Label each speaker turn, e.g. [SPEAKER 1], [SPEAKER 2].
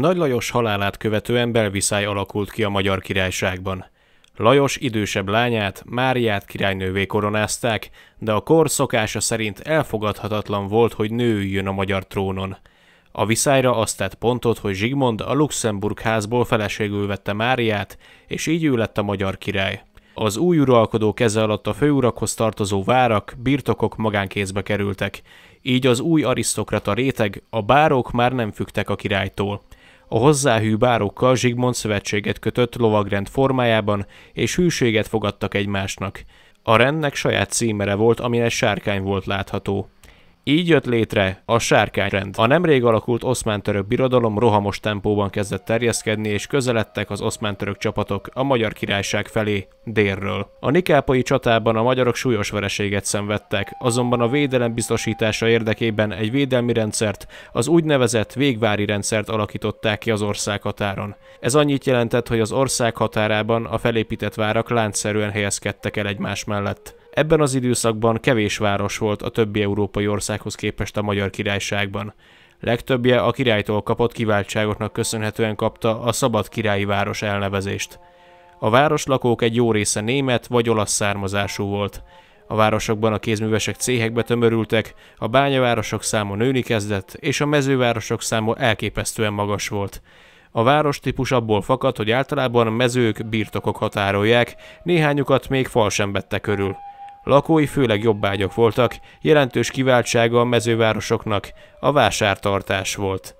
[SPEAKER 1] Nagy Lajos halálát követően belviszály alakult ki a magyar királyságban. Lajos idősebb lányát, Máriát királynővé koronázták, de a kor szokása szerint elfogadhatatlan volt, hogy nő üljön a magyar trónon. A viszályra azt tett pontot, hogy Zsigmond a Luxemburg házból feleségül vette Máriát, és így ő lett a magyar király. Az új uralkodó keze alatt a főurakhoz tartozó várak, birtokok magánkézbe kerültek, így az új arisztokrata réteg, a bárok már nem fügtek a királytól. A hozzáhű bárokkal Zsigmond szövetséget kötött lovagrend formájában, és hűséget fogadtak egymásnak. A rendnek saját címere volt, amin egy sárkány volt látható. Így jött létre a sárkányrend. A nemrég alakult oszmán török birodalom rohamos tempóban kezdett terjeszkedni, és közeledtek az oszmán török csapatok a magyar királyság felé délről. A nikápai csatában a magyarok súlyos vereséget szenvedtek, azonban a védelem biztosítása érdekében egy védelmi rendszert, az úgynevezett végvári rendszert alakították ki az ország határon. Ez annyit jelentett, hogy az ország határában a felépített várak láncszerűen helyezkedtek el egymás mellett. Ebben az időszakban kevés város volt a többi európai országhoz képest a Magyar Királyságban. Legtöbbje a királytól kapott kiváltságoknak köszönhetően kapta a szabad királyi város elnevezést. A városlakók egy jó része német vagy olasz származású volt. A városokban a kézművesek céhekbe tömörültek, a bányavárosok száma nőni kezdett, és a mezővárosok száma elképesztően magas volt. A város típus abból fakad, hogy általában mezők, birtokok határolják, néhányukat még fal sem vette körül. Lakói főleg jobbágyok voltak, jelentős kiváltsága a mezővárosoknak a vásártartás volt.